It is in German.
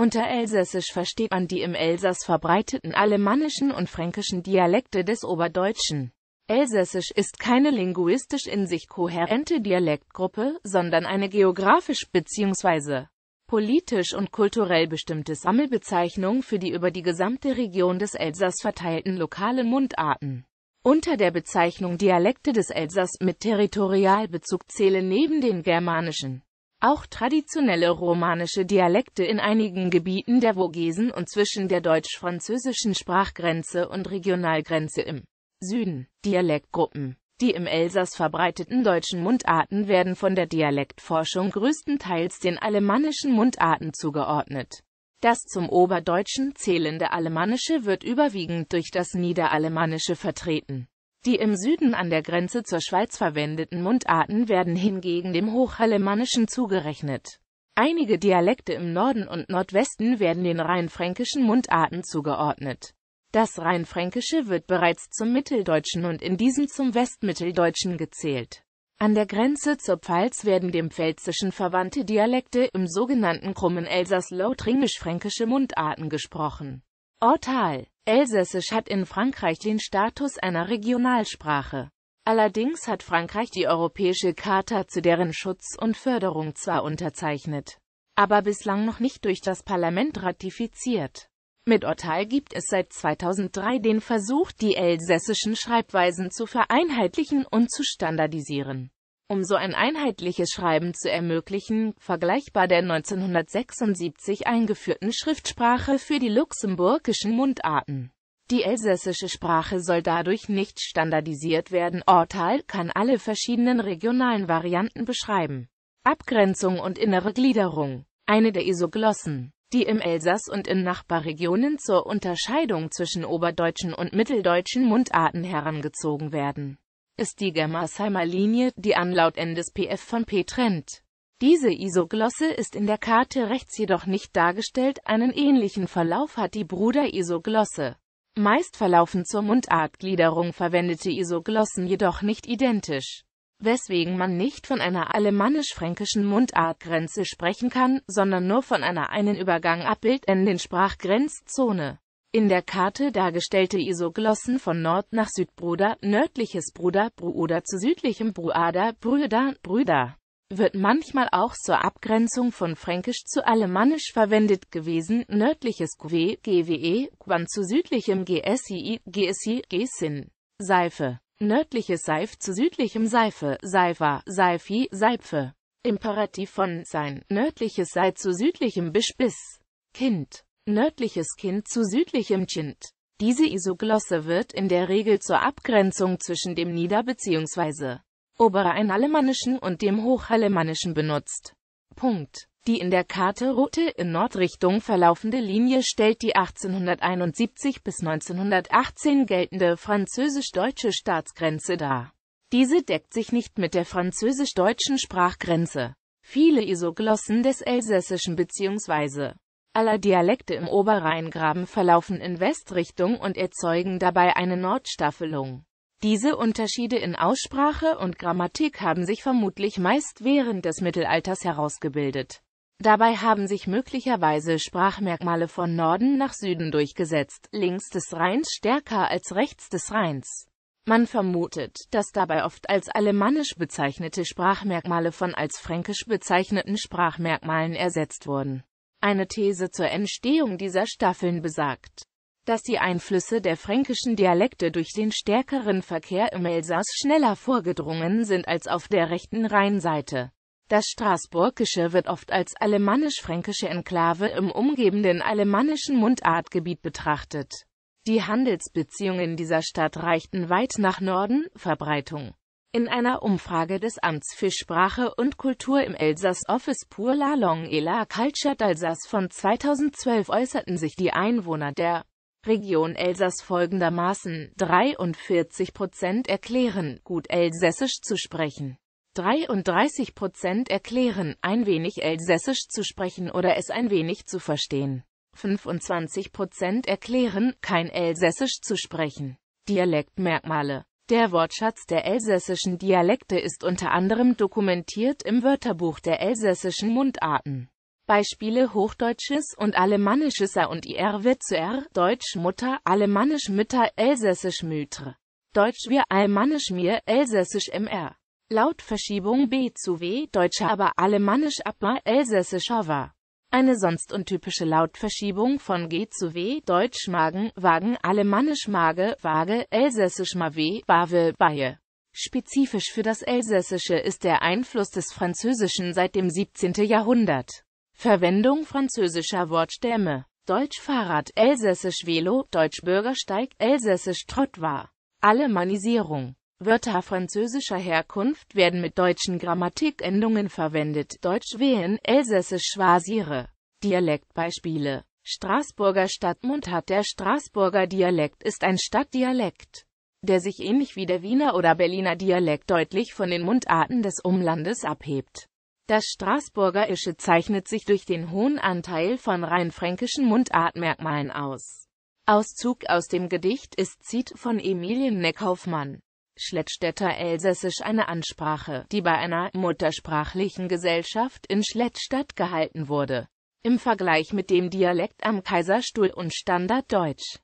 Unter Elsässisch versteht man die im Elsass verbreiteten alemannischen und fränkischen Dialekte des Oberdeutschen. Elsässisch ist keine linguistisch in sich kohärente Dialektgruppe, sondern eine geografisch bzw. politisch und kulturell bestimmte Sammelbezeichnung für die über die gesamte Region des Elsass verteilten lokalen Mundarten. Unter der Bezeichnung Dialekte des Elsass mit Territorialbezug zählen neben den germanischen auch traditionelle romanische Dialekte in einigen Gebieten der Vogesen und zwischen der deutsch-französischen Sprachgrenze und Regionalgrenze im Süden. Dialektgruppen Die im Elsass verbreiteten deutschen Mundarten werden von der Dialektforschung größtenteils den alemannischen Mundarten zugeordnet. Das zum Oberdeutschen zählende Alemannische wird überwiegend durch das Niederalemannische vertreten die im Süden an der Grenze zur Schweiz verwendeten Mundarten werden hingegen dem Hochhalemannischen zugerechnet. Einige Dialekte im Norden und Nordwesten werden den rheinfränkischen Mundarten zugeordnet. Das Rheinfränkische wird bereits zum Mitteldeutschen und in diesem zum Westmitteldeutschen gezählt. An der Grenze zur Pfalz werden dem Pfälzischen verwandte Dialekte im sogenannten krummen Elsass-Lothringisch-Fränkische Mundarten gesprochen. Ortal Elsässisch hat in Frankreich den Status einer Regionalsprache. Allerdings hat Frankreich die Europäische Charta zu deren Schutz und Förderung zwar unterzeichnet, aber bislang noch nicht durch das Parlament ratifiziert. Mit Urteil gibt es seit 2003 den Versuch, die elsässischen Schreibweisen zu vereinheitlichen und zu standardisieren. Um so ein einheitliches Schreiben zu ermöglichen, vergleichbar der 1976 eingeführten Schriftsprache für die luxemburgischen Mundarten. Die elsässische Sprache soll dadurch nicht standardisiert werden. Ortal kann alle verschiedenen regionalen Varianten beschreiben. Abgrenzung und innere Gliederung. Eine der Isoglossen die im Elsass und in Nachbarregionen zur Unterscheidung zwischen oberdeutschen und mitteldeutschen Mundarten herangezogen werden ist die Germersheimer Linie, die anlautendes PF von P trennt. Diese Isoglosse ist in der Karte rechts jedoch nicht dargestellt, einen ähnlichen Verlauf hat die Bruder-Isoglosse. Meist verlaufen zur Mundartgliederung verwendete Isoglossen jedoch nicht identisch, weswegen man nicht von einer alemannisch-fränkischen Mundartgrenze sprechen kann, sondern nur von einer einen Übergang abbildenden Sprachgrenzzone. In der Karte dargestellte Isoglossen von Nord nach Südbruder, nördliches Bruder, Bruder zu südlichem Bruader, Brüder, Brüder wird manchmal auch zur Abgrenzung von Fränkisch zu Alemannisch verwendet gewesen, nördliches QW, GWE, Quan zu südlichem Gsii, GSI, GSIN, Seife, nördliches Seif zu südlichem Seife, Seifa, Seifi, Seipfe, Imperativ von sein, nördliches Sei zu südlichem Bisch Kind nördliches Kind zu südlichem Kind. Diese Isoglosse wird in der Regel zur Abgrenzung zwischen dem Nieder- bzw. Obereinealemannischen und dem Hochalemannischen benutzt. Punkt. Die in der Karte rote, in Nordrichtung verlaufende Linie stellt die 1871 bis 1918 geltende französisch-deutsche Staatsgrenze dar. Diese deckt sich nicht mit der französisch-deutschen Sprachgrenze. Viele Isoglossen des Elsässischen bzw aller Dialekte im Oberrheingraben verlaufen in Westrichtung und erzeugen dabei eine Nordstaffelung. Diese Unterschiede in Aussprache und Grammatik haben sich vermutlich meist während des Mittelalters herausgebildet. Dabei haben sich möglicherweise Sprachmerkmale von Norden nach Süden durchgesetzt, links des Rheins stärker als rechts des Rheins. Man vermutet, dass dabei oft als alemannisch bezeichnete Sprachmerkmale von als fränkisch bezeichneten Sprachmerkmalen ersetzt wurden eine These zur Entstehung dieser Staffeln besagt, dass die Einflüsse der fränkischen Dialekte durch den stärkeren Verkehr im Elsass schneller vorgedrungen sind als auf der rechten Rheinseite. Das Straßburgische wird oft als alemannisch-fränkische Enklave im umgebenden alemannischen Mundartgebiet betrachtet. Die Handelsbeziehungen dieser Stadt reichten weit nach Norden, Verbreitung in einer Umfrage des Amts für Sprache und Kultur im Elsass Office pour la Langue et la Culture d'Alsace von 2012 äußerten sich die Einwohner der Region Elsass folgendermaßen 43 erklären, gut Elsässisch zu sprechen. 33 erklären, ein wenig Elsässisch zu sprechen oder es ein wenig zu verstehen. 25 erklären, kein Elsässisch zu sprechen. Dialektmerkmale der Wortschatz der elsässischen Dialekte ist unter anderem dokumentiert im Wörterbuch der elsässischen Mundarten. Beispiele Hochdeutsches und Alemannisches A und IR wird zu R, Deutsch Mutter, Alemannisch Mütter, Elsässisch Mütre, Deutsch wir, Alemannisch mir, Elsässisch MR. Lautverschiebung B zu W, Deutsch aber Alemannisch Abma, Elsässischer war. Eine sonst untypische Lautverschiebung von G zu W, Deutsch Magen, Wagen, Alemannisch Mage, Waage, Elsässisch Mawe, Bave, Baie. Spezifisch für das Elsässische ist der Einfluss des Französischen seit dem 17. Jahrhundert. Verwendung französischer Wortstämme. Deutsch Fahrrad, Elsässisch Velo, Deutsch Bürgersteig, Elsässisch Trottwar. Alemannisierung Wörter französischer Herkunft werden mit deutschen Grammatikendungen verwendet, Deutsch Wehen, Elsässisch Schwasire. Dialektbeispiele Straßburger Stadtmund hat Der Straßburger Dialekt ist ein Stadtdialekt, der sich ähnlich wie der Wiener oder Berliner Dialekt deutlich von den Mundarten des Umlandes abhebt. Das Straßburgerische zeichnet sich durch den hohen Anteil von rheinfränkischen Mundartmerkmalen aus. Auszug aus dem Gedicht ist Zit von Emilien Neckhoffmann Schlettstädter Elsässisch eine Ansprache, die bei einer muttersprachlichen Gesellschaft in Schlettstadt gehalten wurde. Im Vergleich mit dem Dialekt am Kaiserstuhl und Standarddeutsch